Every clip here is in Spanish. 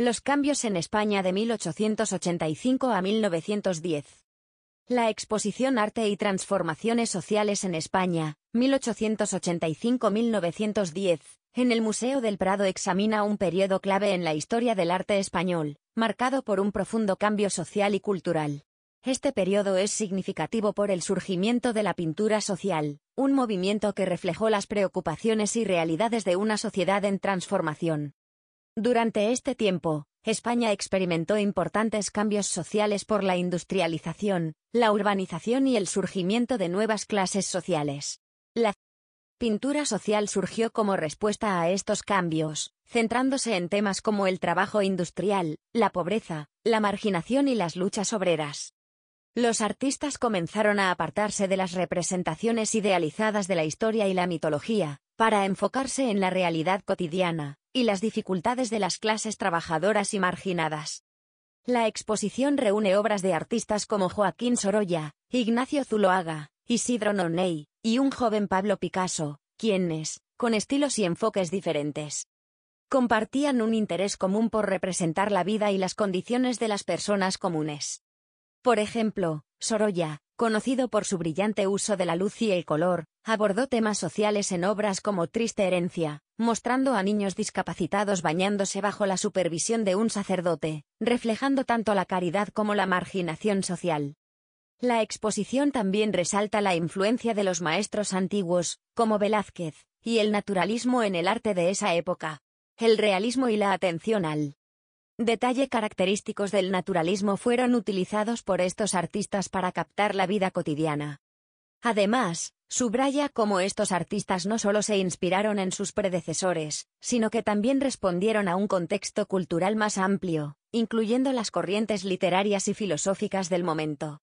Los cambios en España de 1885 a 1910. La exposición Arte y Transformaciones Sociales en España, 1885-1910, en el Museo del Prado examina un periodo clave en la historia del arte español, marcado por un profundo cambio social y cultural. Este periodo es significativo por el surgimiento de la pintura social, un movimiento que reflejó las preocupaciones y realidades de una sociedad en transformación. Durante este tiempo, España experimentó importantes cambios sociales por la industrialización, la urbanización y el surgimiento de nuevas clases sociales. La pintura social surgió como respuesta a estos cambios, centrándose en temas como el trabajo industrial, la pobreza, la marginación y las luchas obreras. Los artistas comenzaron a apartarse de las representaciones idealizadas de la historia y la mitología, para enfocarse en la realidad cotidiana, y las dificultades de las clases trabajadoras y marginadas. La exposición reúne obras de artistas como Joaquín Sorolla, Ignacio Zuloaga, Isidro Noney, y un joven Pablo Picasso, quienes, con estilos y enfoques diferentes, compartían un interés común por representar la vida y las condiciones de las personas comunes. Por ejemplo, Sorolla, conocido por su brillante uso de la luz y el color, abordó temas sociales en obras como Triste Herencia, mostrando a niños discapacitados bañándose bajo la supervisión de un sacerdote, reflejando tanto la caridad como la marginación social. La exposición también resalta la influencia de los maestros antiguos, como Velázquez, y el naturalismo en el arte de esa época. El realismo y la atención al detalle característicos del naturalismo fueron utilizados por estos artistas para captar la vida cotidiana. Además, subraya cómo estos artistas no solo se inspiraron en sus predecesores, sino que también respondieron a un contexto cultural más amplio, incluyendo las corrientes literarias y filosóficas del momento.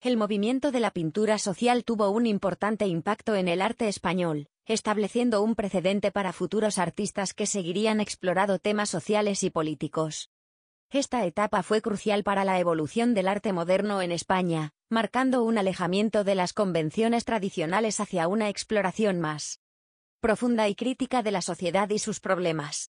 El movimiento de la pintura social tuvo un importante impacto en el arte español, estableciendo un precedente para futuros artistas que seguirían explorando temas sociales y políticos. Esta etapa fue crucial para la evolución del arte moderno en España, marcando un alejamiento de las convenciones tradicionales hacia una exploración más profunda y crítica de la sociedad y sus problemas.